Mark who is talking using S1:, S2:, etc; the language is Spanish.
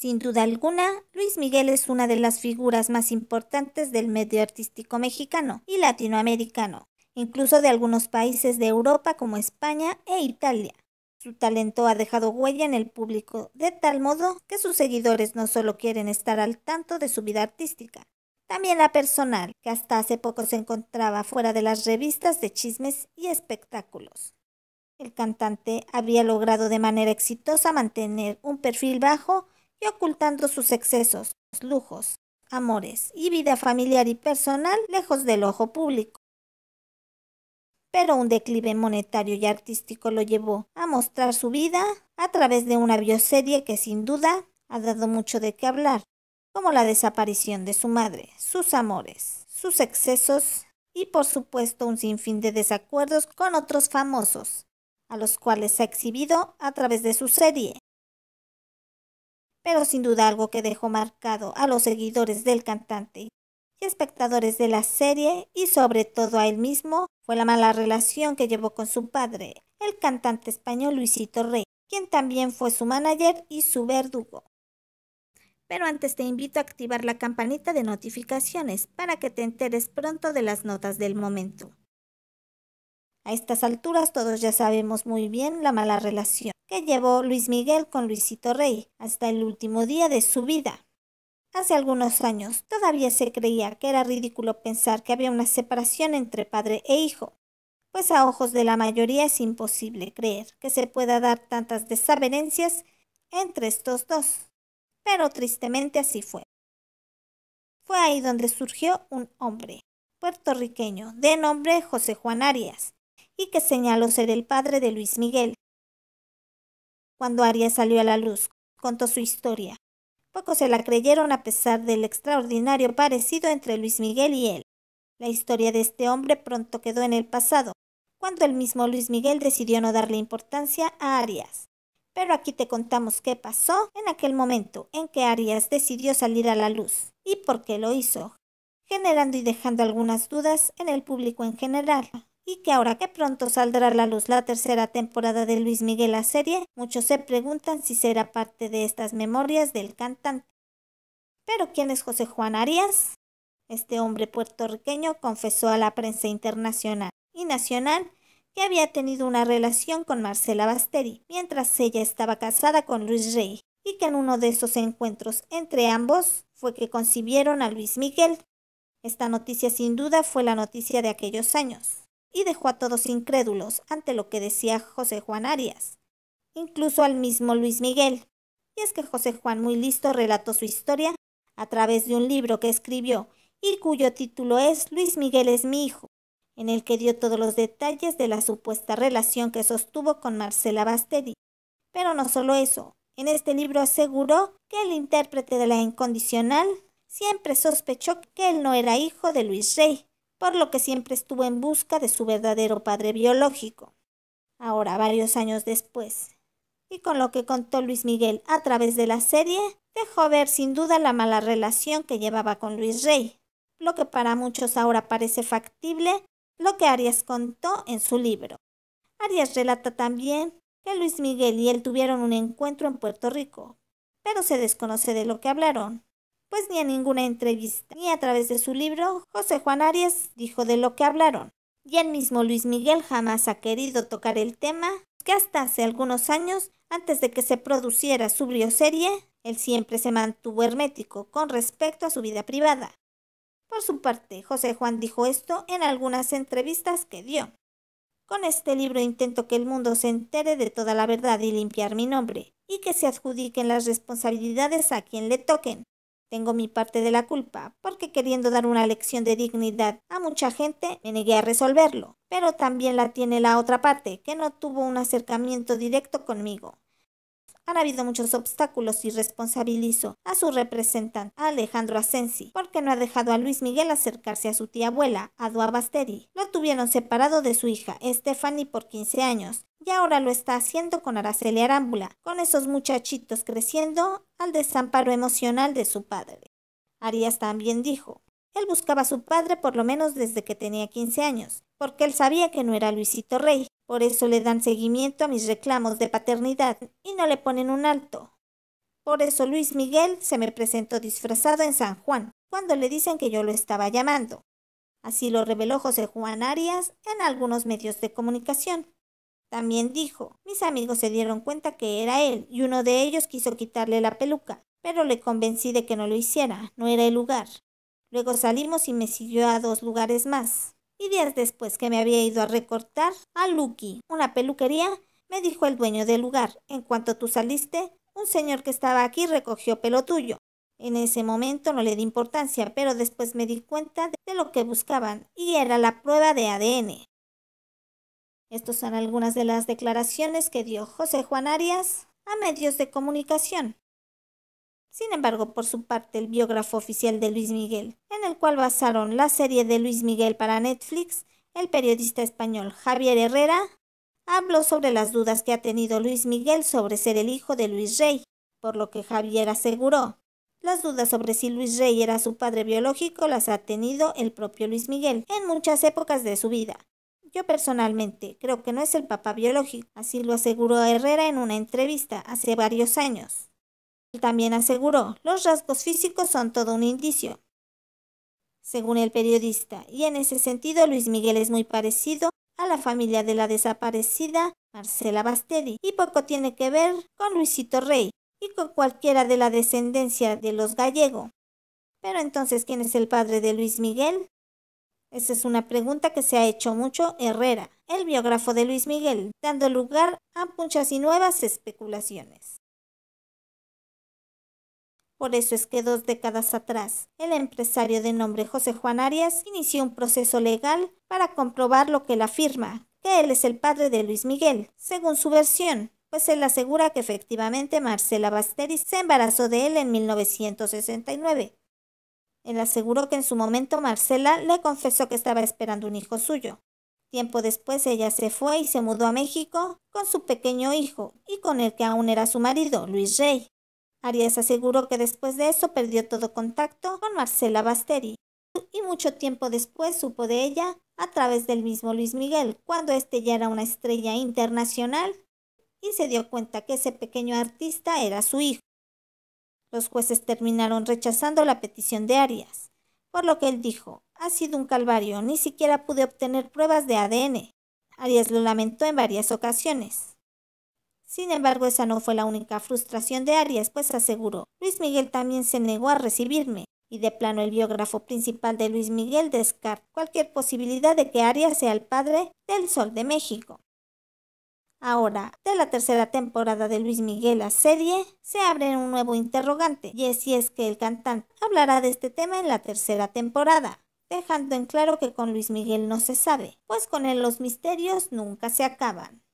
S1: Sin duda alguna, Luis Miguel es una de las figuras más importantes del medio artístico mexicano y latinoamericano, incluso de algunos países de Europa como España e Italia. Su talento ha dejado huella en el público, de tal modo que sus seguidores no solo quieren estar al tanto de su vida artística, también la personal, que hasta hace poco se encontraba fuera de las revistas de chismes y espectáculos. El cantante había logrado de manera exitosa mantener un perfil bajo y ocultando sus excesos, lujos, amores y vida familiar y personal lejos del ojo público. Pero un declive monetario y artístico lo llevó a mostrar su vida a través de una bioserie que sin duda ha dado mucho de qué hablar, como la desaparición de su madre, sus amores, sus excesos y por supuesto un sinfín de desacuerdos con otros famosos, a los cuales ha exhibido a través de su serie, pero sin duda algo que dejó marcado a los seguidores del cantante y espectadores de la serie y sobre todo a él mismo fue la mala relación que llevó con su padre, el cantante español Luisito Rey, quien también fue su manager y su verdugo. Pero antes te invito a activar la campanita de notificaciones para que te enteres pronto de las notas del momento. A estas alturas todos ya sabemos muy bien la mala relación que llevó Luis Miguel con Luisito Rey hasta el último día de su vida. Hace algunos años todavía se creía que era ridículo pensar que había una separación entre padre e hijo, pues a ojos de la mayoría es imposible creer que se pueda dar tantas desavenencias entre estos dos. Pero tristemente así fue. Fue ahí donde surgió un hombre, puertorriqueño, de nombre José Juan Arias, y que señaló ser el padre de Luis Miguel, cuando Arias salió a la luz, contó su historia. Pocos se la creyeron a pesar del extraordinario parecido entre Luis Miguel y él. La historia de este hombre pronto quedó en el pasado, cuando el mismo Luis Miguel decidió no darle importancia a Arias. Pero aquí te contamos qué pasó en aquel momento en que Arias decidió salir a la luz y por qué lo hizo, generando y dejando algunas dudas en el público en general y que ahora que pronto saldrá a la luz la tercera temporada de Luis Miguel la serie, muchos se preguntan si será parte de estas memorias del cantante. Pero ¿quién es José Juan Arias? Este hombre puertorriqueño confesó a la prensa internacional y nacional que había tenido una relación con Marcela Basteri mientras ella estaba casada con Luis Rey y que en uno de esos encuentros entre ambos fue que concibieron a Luis Miguel. Esta noticia sin duda fue la noticia de aquellos años y dejó a todos incrédulos ante lo que decía José Juan Arias, incluso al mismo Luis Miguel. Y es que José Juan muy listo relató su historia a través de un libro que escribió y cuyo título es Luis Miguel es mi hijo, en el que dio todos los detalles de la supuesta relación que sostuvo con Marcela Basteri. Pero no solo eso, en este libro aseguró que el intérprete de la incondicional siempre sospechó que él no era hijo de Luis Rey, por lo que siempre estuvo en busca de su verdadero padre biológico. Ahora, varios años después, y con lo que contó Luis Miguel a través de la serie, dejó ver sin duda la mala relación que llevaba con Luis Rey, lo que para muchos ahora parece factible, lo que Arias contó en su libro. Arias relata también que Luis Miguel y él tuvieron un encuentro en Puerto Rico, pero se desconoce de lo que hablaron pues ni a ninguna entrevista, ni a través de su libro, José Juan Arias dijo de lo que hablaron. Y el mismo Luis Miguel jamás ha querido tocar el tema, que hasta hace algunos años, antes de que se produciera su bioserie, él siempre se mantuvo hermético con respecto a su vida privada. Por su parte, José Juan dijo esto en algunas entrevistas que dio. Con este libro intento que el mundo se entere de toda la verdad y limpiar mi nombre, y que se adjudiquen las responsabilidades a quien le toquen. Tengo mi parte de la culpa, porque queriendo dar una lección de dignidad a mucha gente, me negué a resolverlo. Pero también la tiene la otra parte, que no tuvo un acercamiento directo conmigo. Han habido muchos obstáculos y responsabilizo a su representante, Alejandro Asensi, porque no ha dejado a Luis Miguel acercarse a su tía abuela, Adua Basteri. Lo tuvieron separado de su hija, Stephanie, por 15 años, y ahora lo está haciendo con Araceli Arámbula, con esos muchachitos creciendo al desamparo emocional de su padre. Arias también dijo, él buscaba a su padre por lo menos desde que tenía 15 años, porque él sabía que no era Luisito Rey, por eso le dan seguimiento a mis reclamos de paternidad y no le ponen un alto. Por eso Luis Miguel se me presentó disfrazado en San Juan cuando le dicen que yo lo estaba llamando. Así lo reveló José Juan Arias en algunos medios de comunicación. También dijo, mis amigos se dieron cuenta que era él y uno de ellos quiso quitarle la peluca, pero le convencí de que no lo hiciera, no era el lugar. Luego salimos y me siguió a dos lugares más y días después que me había ido a recortar a Lucky, una peluquería, me dijo el dueño del lugar, en cuanto tú saliste, un señor que estaba aquí recogió pelo tuyo. En ese momento no le di importancia, pero después me di cuenta de lo que buscaban, y era la prueba de ADN. Estas son algunas de las declaraciones que dio José Juan Arias a medios de comunicación. Sin embargo, por su parte, el biógrafo oficial de Luis Miguel, en el cual basaron la serie de Luis Miguel para Netflix, el periodista español Javier Herrera habló sobre las dudas que ha tenido Luis Miguel sobre ser el hijo de Luis Rey, por lo que Javier aseguró. Las dudas sobre si Luis Rey era su padre biológico las ha tenido el propio Luis Miguel en muchas épocas de su vida. Yo personalmente creo que no es el papá biológico, así lo aseguró Herrera en una entrevista hace varios años. Él también aseguró, los rasgos físicos son todo un indicio. Según el periodista, y en ese sentido Luis Miguel es muy parecido a la familia de la desaparecida Marcela Bastedi y poco tiene que ver con Luisito Rey y con cualquiera de la descendencia de los gallego. Pero entonces, ¿quién es el padre de Luis Miguel? Esa es una pregunta que se ha hecho mucho Herrera, el biógrafo de Luis Miguel, dando lugar a muchas y nuevas especulaciones. Por eso es que dos décadas atrás, el empresario de nombre José Juan Arias inició un proceso legal para comprobar lo que él afirma, que él es el padre de Luis Miguel, según su versión, pues él asegura que efectivamente Marcela Basteris se embarazó de él en 1969. Él aseguró que en su momento Marcela le confesó que estaba esperando un hijo suyo. Tiempo después ella se fue y se mudó a México con su pequeño hijo y con el que aún era su marido, Luis Rey. Arias aseguró que después de eso perdió todo contacto con Marcela Basteri y mucho tiempo después supo de ella a través del mismo Luis Miguel, cuando este ya era una estrella internacional y se dio cuenta que ese pequeño artista era su hijo. Los jueces terminaron rechazando la petición de Arias, por lo que él dijo, ha sido un calvario, ni siquiera pude obtener pruebas de ADN. Arias lo lamentó en varias ocasiones. Sin embargo, esa no fue la única frustración de Arias, pues aseguró, Luis Miguel también se negó a recibirme. Y de plano el biógrafo principal de Luis Miguel descarta cualquier posibilidad de que Arias sea el padre del Sol de México. Ahora, de la tercera temporada de Luis Miguel a serie, se abre un nuevo interrogante, y es si es que el cantante hablará de este tema en la tercera temporada, dejando en claro que con Luis Miguel no se sabe, pues con él los misterios nunca se acaban.